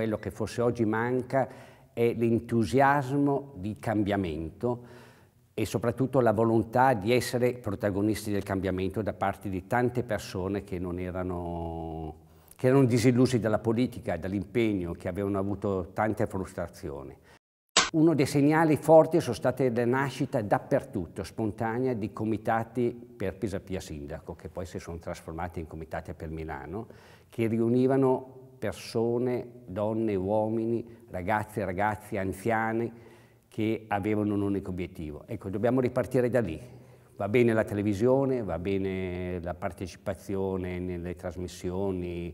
quello che forse oggi manca è l'entusiasmo di cambiamento e soprattutto la volontà di essere protagonisti del cambiamento da parte di tante persone che non erano, che erano disillusi dalla politica, dall'impegno, che avevano avuto tante frustrazioni. Uno dei segnali forti sono state la nascita dappertutto, spontanea, di comitati per Pisapia Sindaco, che poi si sono trasformati in comitati per Milano, che riunivano persone, donne, uomini, ragazze, ragazzi, anziani che avevano un unico obiettivo. Ecco, dobbiamo ripartire da lì. Va bene la televisione, va bene la partecipazione nelle trasmissioni,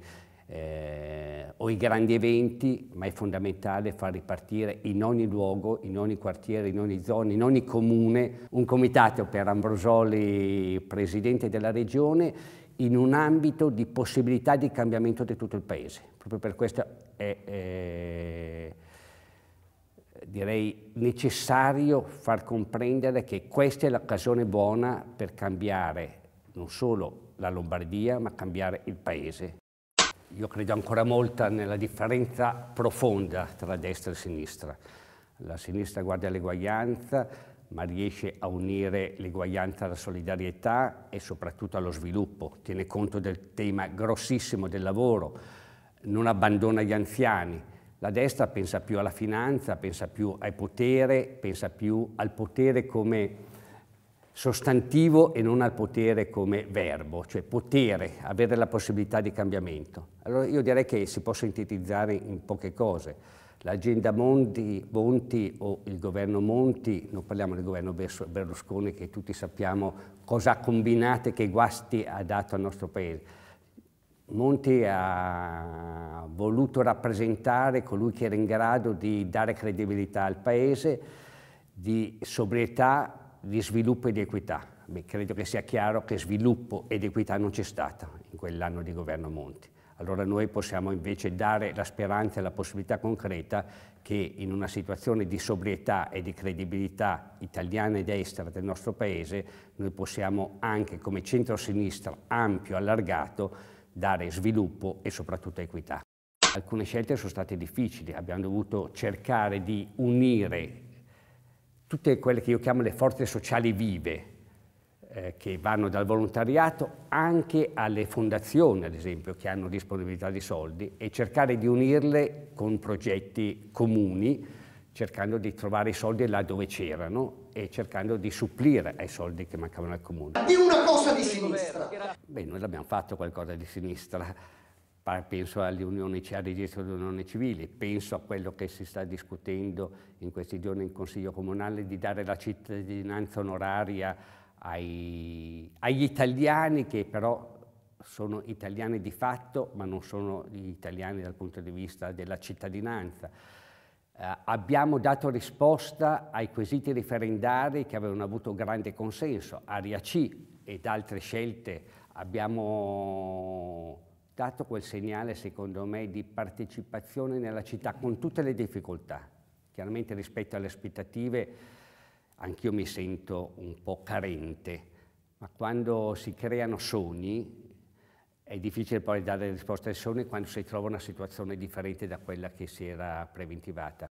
eh, o i grandi eventi, ma è fondamentale far ripartire in ogni luogo, in ogni quartiere, in ogni zona, in ogni comune, un comitato per Ambrosoli, presidente della regione, in un ambito di possibilità di cambiamento di tutto il paese. Proprio per questo è, è eh, direi necessario far comprendere che questa è l'occasione buona per cambiare non solo la Lombardia, ma cambiare il paese io credo ancora molto nella differenza profonda tra destra e sinistra. La sinistra guarda l'eguaglianza, ma riesce a unire l'eguaglianza alla solidarietà e soprattutto allo sviluppo. Tiene conto del tema grossissimo del lavoro, non abbandona gli anziani. La destra pensa più alla finanza, pensa più al potere, pensa più al potere come sostantivo e non al potere come verbo, cioè potere, avere la possibilità di cambiamento. Allora io direi che si può sintetizzare in poche cose. L'agenda Monti, Monti o il governo Monti, non parliamo del governo Berlusconi che tutti sappiamo cosa ha combinato e che guasti ha dato al nostro Paese. Monti ha voluto rappresentare colui che era in grado di dare credibilità al Paese, di sobrietà di sviluppo ed equità. Beh, credo che sia chiaro che sviluppo ed equità non c'è stata in quell'anno di governo Monti. Allora noi possiamo invece dare la speranza e la possibilità concreta che in una situazione di sobrietà e di credibilità italiana ed estera del nostro Paese noi possiamo anche come centro-sinistra ampio, allargato, dare sviluppo e soprattutto equità. Alcune scelte sono state difficili, abbiamo dovuto cercare di unire tutte quelle che io chiamo le forze sociali vive, eh, che vanno dal volontariato anche alle fondazioni, ad esempio, che hanno disponibilità di soldi, e cercare di unirle con progetti comuni, cercando di trovare i soldi là dove c'erano e cercando di supplire ai soldi che mancavano al comune. Di una cosa di sinistra! Beh, noi l'abbiamo fatto qualcosa di sinistra penso all'unione, al registro dell'unione civile, penso a quello che si sta discutendo in questi giorni in Consiglio Comunale di dare la cittadinanza onoraria ai, agli italiani che però sono italiani di fatto ma non sono italiani dal punto di vista della cittadinanza. Eh, abbiamo dato risposta ai quesiti referendari che avevano avuto grande consenso, Aria C ed altre scelte abbiamo dato quel segnale, secondo me, di partecipazione nella città con tutte le difficoltà. Chiaramente rispetto alle aspettative anch'io mi sento un po' carente, ma quando si creano sogni è difficile poi dare risposte ai sogni quando si trova una situazione differente da quella che si era preventivata.